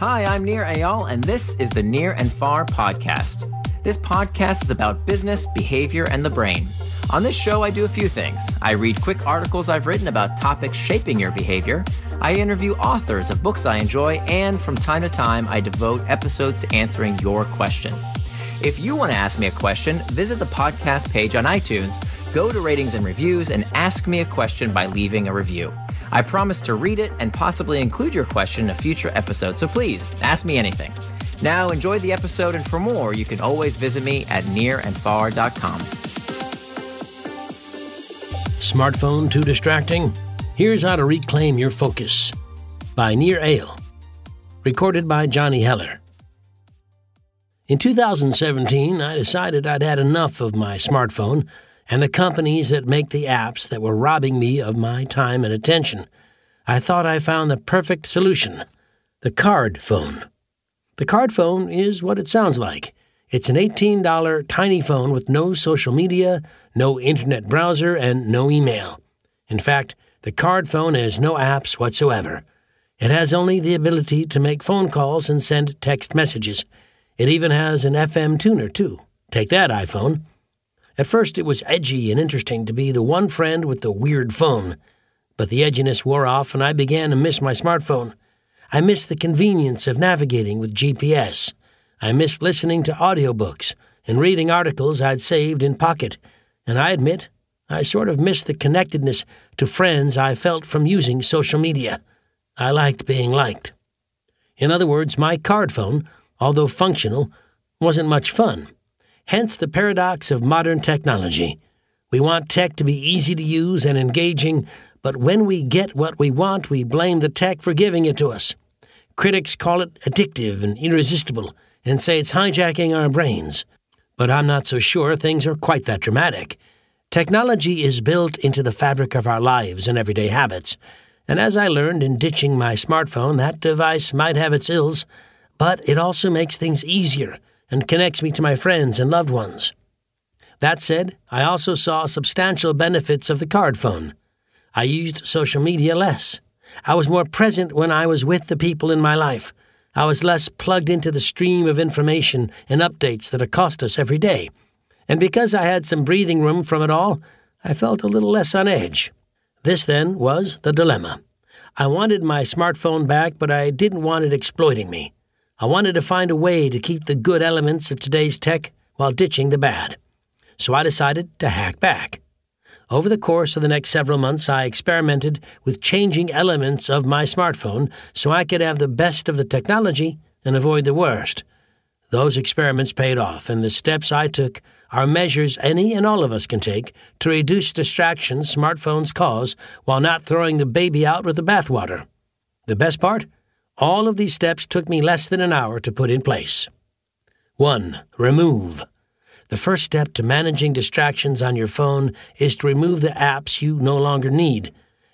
Hi, I'm Nir Ayal, and this is the Near and Far podcast. This podcast is about business, behavior, and the brain. On this show, I do a few things. I read quick articles I've written about topics shaping your behavior. I interview authors of books I enjoy, and from time to time, I devote episodes to answering your questions. If you want to ask me a question, visit the podcast page on iTunes, go to ratings and reviews, and ask me a question by leaving a review. I promise to read it and possibly include your question in a future episode, so please ask me anything. Now, enjoy the episode, and for more, you can always visit me at nearandfar.com. Smartphone too distracting? Here's how to reclaim your focus by Near Ale, recorded by Johnny Heller. In 2017, I decided I'd had enough of my smartphone and the companies that make the apps that were robbing me of my time and attention, I thought I found the perfect solution the card phone. The card phone is what it sounds like. It's an $18 tiny phone with no social media, no internet browser, and no email. In fact, the card phone has no apps whatsoever. It has only the ability to make phone calls and send text messages. It even has an FM tuner, too. Take that, iPhone. At first, it was edgy and interesting to be the one friend with the weird phone. But the edginess wore off, and I began to miss my smartphone. I missed the convenience of navigating with GPS. I missed listening to audiobooks and reading articles I'd saved in Pocket. And I admit, I sort of missed the connectedness to friends I felt from using social media. I liked being liked. In other words, my card phone, although functional, wasn't much fun hence the paradox of modern technology. We want tech to be easy to use and engaging, but when we get what we want, we blame the tech for giving it to us. Critics call it addictive and irresistible and say it's hijacking our brains. But I'm not so sure things are quite that dramatic. Technology is built into the fabric of our lives and everyday habits. And as I learned in ditching my smartphone, that device might have its ills, but it also makes things easier and connects me to my friends and loved ones. That said, I also saw substantial benefits of the card phone. I used social media less. I was more present when I was with the people in my life. I was less plugged into the stream of information and updates that accost us every day. And because I had some breathing room from it all, I felt a little less on edge. This, then, was the dilemma. I wanted my smartphone back, but I didn't want it exploiting me. I wanted to find a way to keep the good elements of today's tech while ditching the bad. So I decided to hack back. Over the course of the next several months, I experimented with changing elements of my smartphone so I could have the best of the technology and avoid the worst. Those experiments paid off, and the steps I took are measures any and all of us can take to reduce distractions smartphones cause while not throwing the baby out with the bathwater. The best part? All of these steps took me less than an hour to put in place. 1. Remove. The first step to managing distractions on your phone is to remove the apps you no longer need.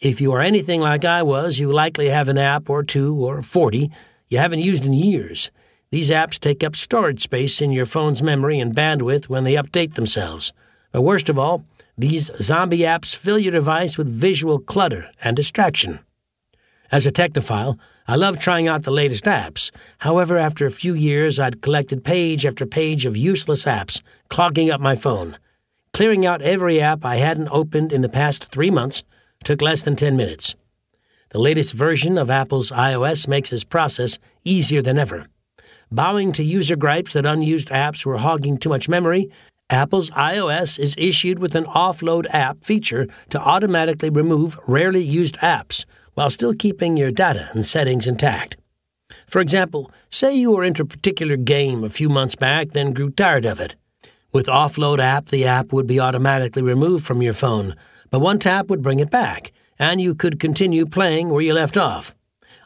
If you are anything like I was, you likely have an app or two or 40 you haven't used in years. These apps take up storage space in your phone's memory and bandwidth when they update themselves. But worst of all, these zombie apps fill your device with visual clutter and distraction. As a technophile, I loved trying out the latest apps. However, after a few years, I'd collected page after page of useless apps, clogging up my phone. Clearing out every app I hadn't opened in the past three months took less than 10 minutes. The latest version of Apple's iOS makes this process easier than ever. Bowing to user gripes that unused apps were hogging too much memory, Apple's iOS is issued with an offload app feature to automatically remove rarely used apps while still keeping your data and settings intact. For example, say you were into a particular game a few months back, then grew tired of it. With Offload app, the app would be automatically removed from your phone, but one tap would bring it back, and you could continue playing where you left off.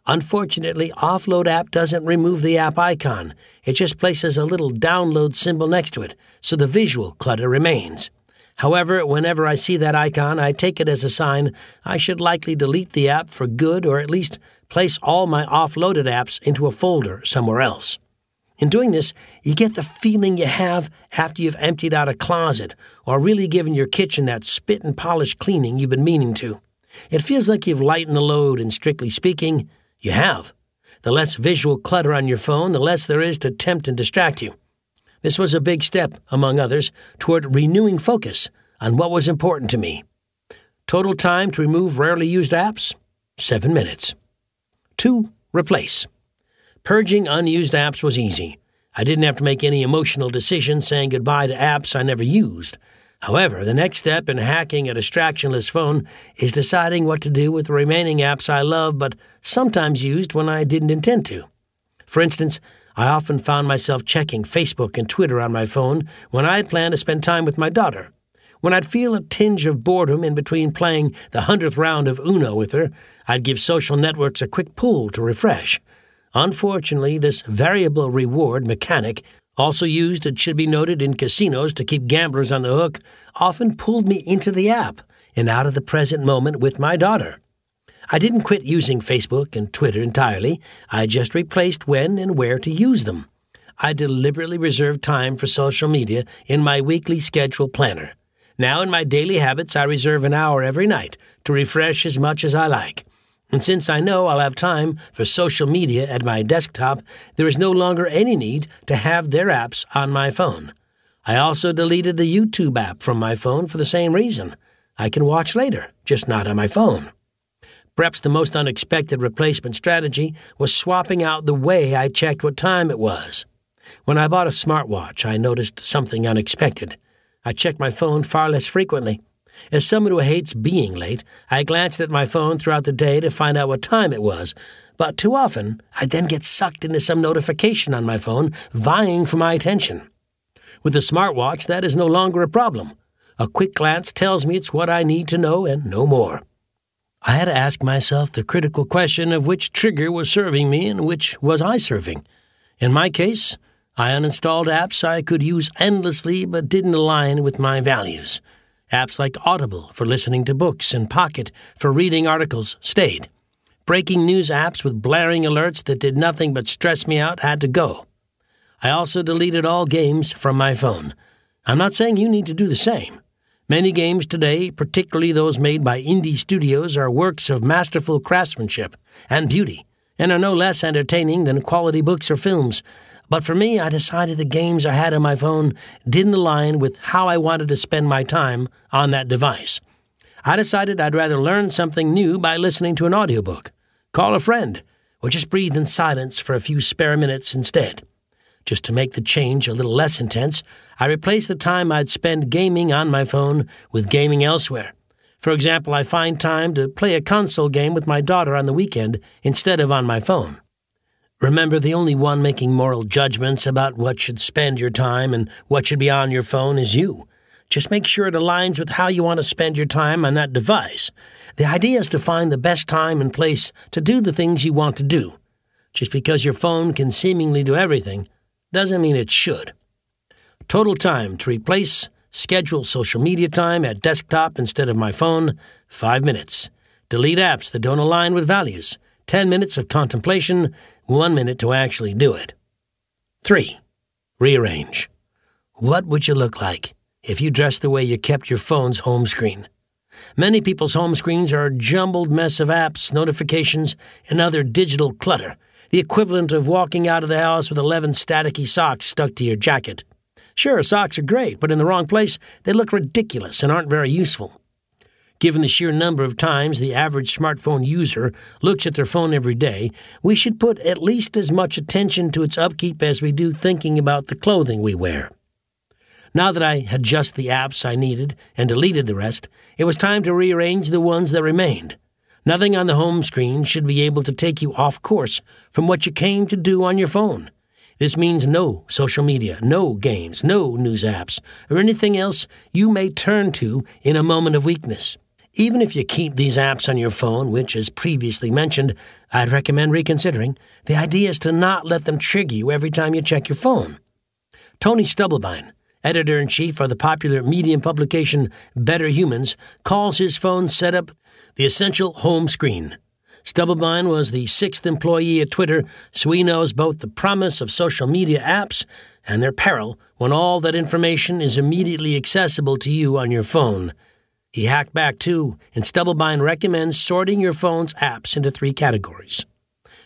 Unfortunately, Offload app doesn't remove the app icon. It just places a little download symbol next to it, so the visual clutter remains. However, whenever I see that icon, I take it as a sign I should likely delete the app for good or at least place all my offloaded apps into a folder somewhere else. In doing this, you get the feeling you have after you've emptied out a closet or really given your kitchen that spit and polish cleaning you've been meaning to. It feels like you've lightened the load, and strictly speaking, you have. The less visual clutter on your phone, the less there is to tempt and distract you. This was a big step, among others, toward renewing focus on what was important to me. Total time to remove rarely used apps? 7 minutes. 2. Replace. Purging unused apps was easy. I didn't have to make any emotional decisions saying goodbye to apps I never used. However, the next step in hacking a distractionless phone is deciding what to do with the remaining apps I love but sometimes used when I didn't intend to. For instance, I often found myself checking Facebook and Twitter on my phone when I had planned to spend time with my daughter. When I'd feel a tinge of boredom in between playing the hundredth round of Uno with her, I'd give social networks a quick pull to refresh. Unfortunately, this variable reward mechanic, also used, it should be noted, in casinos to keep gamblers on the hook, often pulled me into the app and out of the present moment with my daughter. I didn't quit using Facebook and Twitter entirely. I just replaced when and where to use them. I deliberately reserved time for social media in my weekly schedule planner. Now, in my daily habits, I reserve an hour every night to refresh as much as I like. And since I know I'll have time for social media at my desktop, there is no longer any need to have their apps on my phone. I also deleted the YouTube app from my phone for the same reason. I can watch later, just not on my phone. Perhaps the most unexpected replacement strategy was swapping out the way I checked what time it was. When I bought a smartwatch, I noticed something unexpected. I checked my phone far less frequently. As someone who hates being late, I glanced at my phone throughout the day to find out what time it was, but too often I then get sucked into some notification on my phone vying for my attention. With a smartwatch, that is no longer a problem. A quick glance tells me it's what I need to know and no more. I had to ask myself the critical question of which trigger was serving me and which was I serving. In my case, I uninstalled apps I could use endlessly but didn't align with my values. Apps like Audible for listening to books and Pocket for reading articles stayed. Breaking news apps with blaring alerts that did nothing but stress me out had to go. I also deleted all games from my phone. I'm not saying you need to do the same. Many games today, particularly those made by indie studios, are works of masterful craftsmanship and beauty, and are no less entertaining than quality books or films. But for me, I decided the games I had on my phone didn't align with how I wanted to spend my time on that device. I decided I'd rather learn something new by listening to an audiobook, call a friend, or just breathe in silence for a few spare minutes instead. Just to make the change a little less intense, I replaced the time I'd spend gaming on my phone with gaming elsewhere. For example, I find time to play a console game with my daughter on the weekend instead of on my phone. Remember, the only one making moral judgments about what should spend your time and what should be on your phone is you. Just make sure it aligns with how you want to spend your time on that device. The idea is to find the best time and place to do the things you want to do. Just because your phone can seemingly do everything doesn't mean it should. Total time to replace schedule social media time at desktop instead of my phone, 5 minutes. Delete apps that don't align with values, 10 minutes of contemplation, 1 minute to actually do it. 3. Rearrange. What would you look like if you dressed the way you kept your phone's home screen? Many people's home screens are a jumbled mess of apps, notifications, and other digital clutter the equivalent of walking out of the house with 11 staticky socks stuck to your jacket. Sure, socks are great, but in the wrong place, they look ridiculous and aren't very useful. Given the sheer number of times the average smartphone user looks at their phone every day, we should put at least as much attention to its upkeep as we do thinking about the clothing we wear. Now that I had just the apps I needed and deleted the rest, it was time to rearrange the ones that remained. Nothing on the home screen should be able to take you off course from what you came to do on your phone. This means no social media, no games, no news apps, or anything else you may turn to in a moment of weakness. Even if you keep these apps on your phone, which, as previously mentioned, I'd recommend reconsidering, the idea is to not let them trigger you every time you check your phone. Tony Stubblebine, editor in chief of the popular Medium publication Better Humans, calls his phone setup the essential home screen. Stubblebine was the sixth employee at Twitter, so he knows both the promise of social media apps and their peril when all that information is immediately accessible to you on your phone. He hacked back too, and Stubblebine recommends sorting your phone's apps into three categories.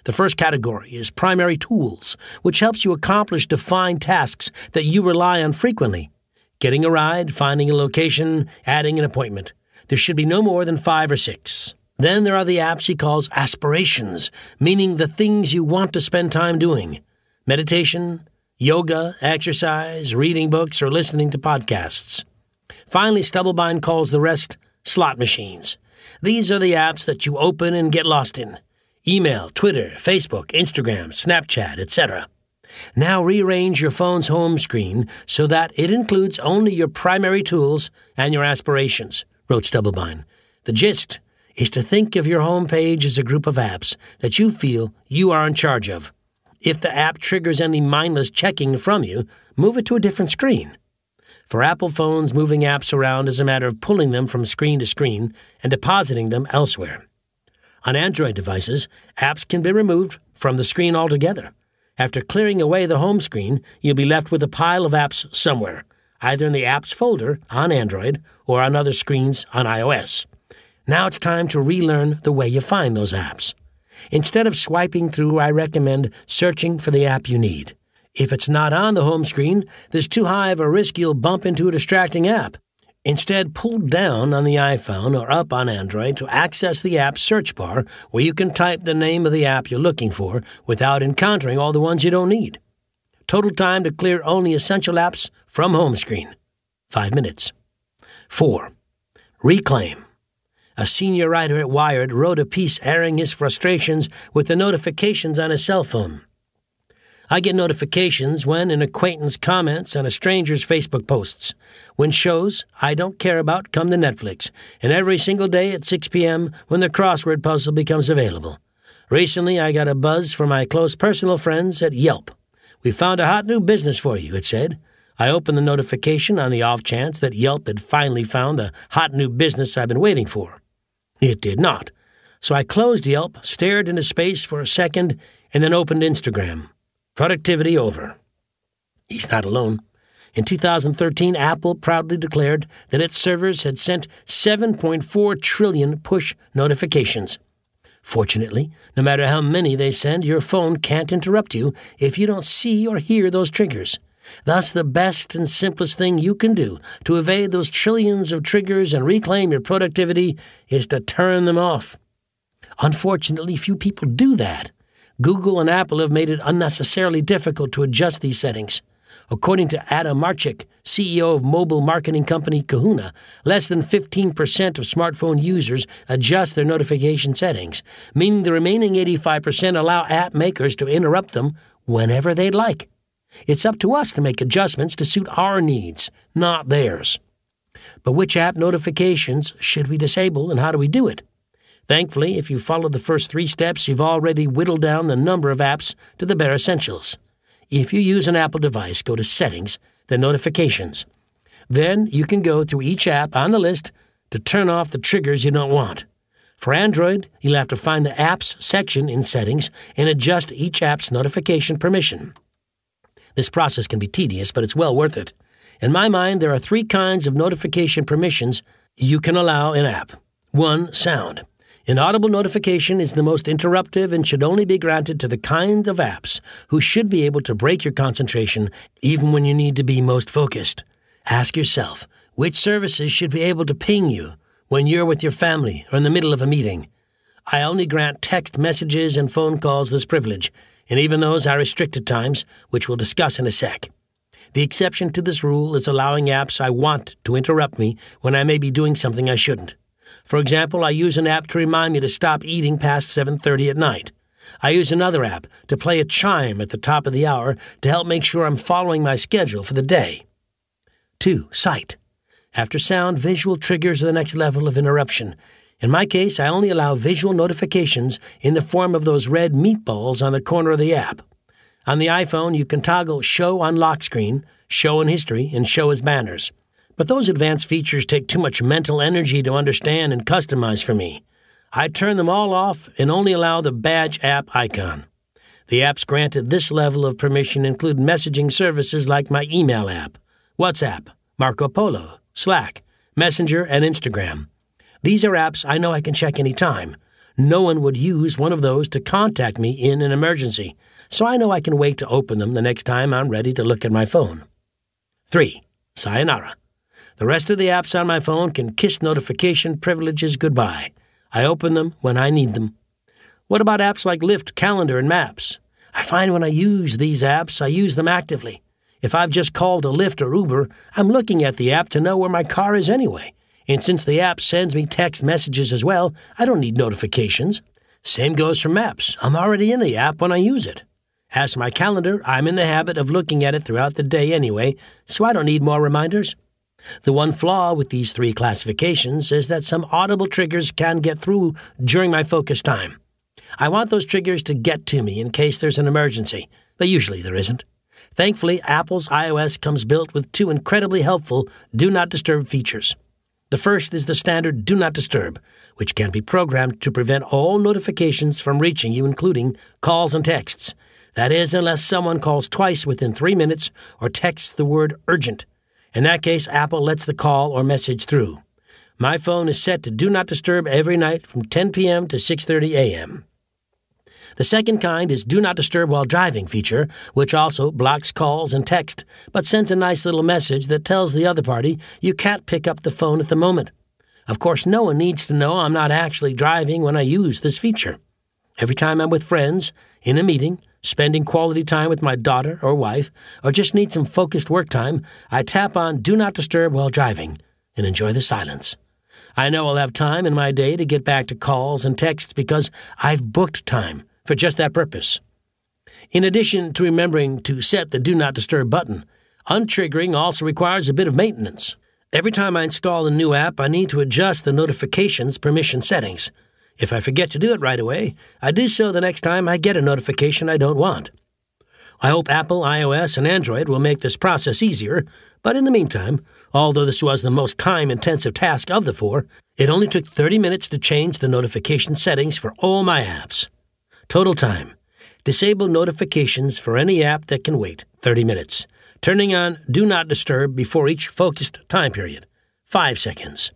The first category is primary tools, which helps you accomplish defined tasks that you rely on frequently getting a ride, finding a location, adding an appointment. There should be no more than five or six. Then there are the apps he calls aspirations, meaning the things you want to spend time doing meditation, yoga, exercise, reading books, or listening to podcasts. Finally, Stubblebine calls the rest slot machines. These are the apps that you open and get lost in email, Twitter, Facebook, Instagram, Snapchat, etc. Now rearrange your phone's home screen so that it includes only your primary tools and your aspirations wrote Stubblebine. The gist is to think of your home page as a group of apps that you feel you are in charge of. If the app triggers any mindless checking from you, move it to a different screen. For Apple phones, moving apps around is a matter of pulling them from screen to screen and depositing them elsewhere. On Android devices, apps can be removed from the screen altogether. After clearing away the home screen, you'll be left with a pile of apps somewhere either in the apps folder on Android or on other screens on iOS. Now it's time to relearn the way you find those apps. Instead of swiping through, I recommend searching for the app you need. If it's not on the home screen, there's too high of a risk you'll bump into a distracting app. Instead, pull down on the iPhone or up on Android to access the app search bar where you can type the name of the app you're looking for without encountering all the ones you don't need. Total time to clear only essential apps from home screen 5 minutes. 4. Reclaim. A senior writer at Wired wrote a piece airing his frustrations with the notifications on his cell phone. I get notifications when an acquaintance comments on a stranger's Facebook posts, when shows I don't care about come to Netflix, and every single day at 6 p.m. when the crossword puzzle becomes available. Recently, I got a buzz from my close personal friends at Yelp. We found a hot new business for you, it said. I opened the notification on the off chance that Yelp had finally found the hot new business I've been waiting for. It did not. So I closed Yelp, stared into space for a second, and then opened Instagram. Productivity over. He's not alone. In 2013, Apple proudly declared that its servers had sent 7.4 trillion push notifications. Fortunately, no matter how many they send, your phone can't interrupt you if you don't see or hear those triggers. Thus, the best and simplest thing you can do to evade those trillions of triggers and reclaim your productivity is to turn them off. Unfortunately, few people do that. Google and Apple have made it unnecessarily difficult to adjust these settings. According to Adam Marchik, CEO of mobile marketing company Kahuna, less than 15% of smartphone users adjust their notification settings, meaning the remaining 85% allow app makers to interrupt them whenever they'd like. It's up to us to make adjustments to suit our needs, not theirs. But which app notifications should we disable and how do we do it? Thankfully, if you follow the first three steps, you've already whittled down the number of apps to the bare essentials. If you use an Apple device, go to Settings, then Notifications. Then you can go through each app on the list to turn off the triggers you don't want. For Android, you'll have to find the Apps section in Settings and adjust each app's notification permission. This process can be tedious, but it's well worth it. In my mind, there are three kinds of notification permissions you can allow in app. One, sound. Inaudible notification is the most interruptive and should only be granted to the kind of apps who should be able to break your concentration even when you need to be most focused. Ask yourself which services should be able to ping you when you're with your family or in the middle of a meeting. I only grant text messages and phone calls this privilege, and even those are restricted times, which we'll discuss in a sec. The exception to this rule is allowing apps I want to interrupt me when I may be doing something I shouldn't. For example, I use an app to remind me to stop eating past 7:30 at night. I use another app to play a chime at the top of the hour to help make sure I'm following my schedule for the day. 2. Sight. After sound, visual triggers are the next level of interruption. In my case, I only allow visual notifications in the form of those red meatballs on the corner of the app. On the iPhone, you can toggle Show on Lock Screen, Show in History, and Show as Banners. But those advanced features take too much mental energy to understand and customize for me. I turn them all off and only allow the badge app icon. The apps granted this level of permission include messaging services like my email app, WhatsApp, Marco Polo, Slack, Messenger, and Instagram. These are apps I know I can check any time. No one would use one of those to contact me in an emergency, so I know I can wait to open them the next time I'm ready to look at my phone. 3. Sayonara. The rest of the apps on my phone can kiss notification privileges goodbye. I open them when I need them. What about apps like Lyft, Calendar, and Maps? I find when I use these apps, I use them actively. If I've just called a Lyft or Uber, I'm looking at the app to know where my car is anyway. And since the app sends me text messages as well, I don't need notifications. Same goes for Maps. I'm already in the app when I use it. As for my calendar, I'm in the habit of looking at it throughout the day anyway, so I don't need more reminders. The one flaw with these three classifications is that some audible triggers can get through during my focus time. I want those triggers to get to me in case there's an emergency, but usually there isn't. Thankfully, Apple's iOS comes built with two incredibly helpful Do Not Disturb features. The first is the standard Do Not Disturb, which can be programmed to prevent all notifications from reaching you, including calls and texts. That is, unless someone calls twice within three minutes or texts the word urgent. In that case, Apple lets the call or message through. My phone is set to Do Not Disturb every night from 10 p.m. to 6:30 a.m. The second kind is Do Not Disturb While Driving feature, which also blocks calls and text, but sends a nice little message that tells the other party you can't pick up the phone at the moment. Of course, no one needs to know I'm not actually driving when I use this feature. Every time I'm with friends, in a meeting, spending quality time with my daughter or wife, or just need some focused work time, I tap on Do Not Disturb while driving and enjoy the silence. I know I'll have time in my day to get back to calls and texts because I've booked time for just that purpose. In addition to remembering to set the Do Not Disturb button, untriggering also requires a bit of maintenance. Every time I install a new app, I need to adjust the notifications permission settings. If I forget to do it right away, I do so the next time I get a notification I don't want. I hope Apple, iOS, and Android will make this process easier, but in the meantime, although this was the most time intensive task of the four, it only took 30 minutes to change the notification settings for all my apps. Total time Disable notifications for any app that can wait 30 minutes, turning on Do Not Disturb before each focused time period 5 seconds.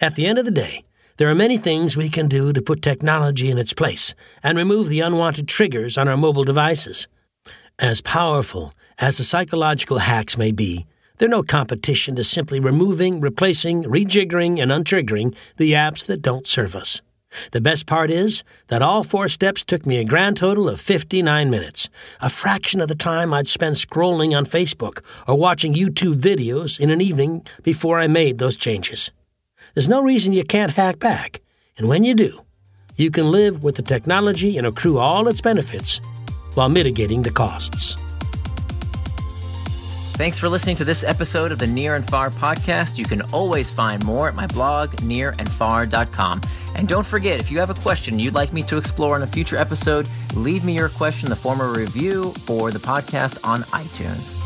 At the end of the day, there are many things we can do to put technology in its place and remove the unwanted triggers on our mobile devices. As powerful as the psychological hacks may be, they're no competition to simply removing, replacing, rejiggering, and untriggering the apps that don't serve us. The best part is that all four steps took me a grand total of 59 minutes, a fraction of the time I'd spend scrolling on Facebook or watching YouTube videos in an evening before I made those changes there's no reason you can't hack back. And when you do, you can live with the technology and accrue all its benefits while mitigating the costs. Thanks for listening to this episode of the Near and Far podcast. You can always find more at my blog, nearandfar.com. And don't forget, if you have a question you'd like me to explore in a future episode, leave me your question in the form of a review for the podcast on iTunes.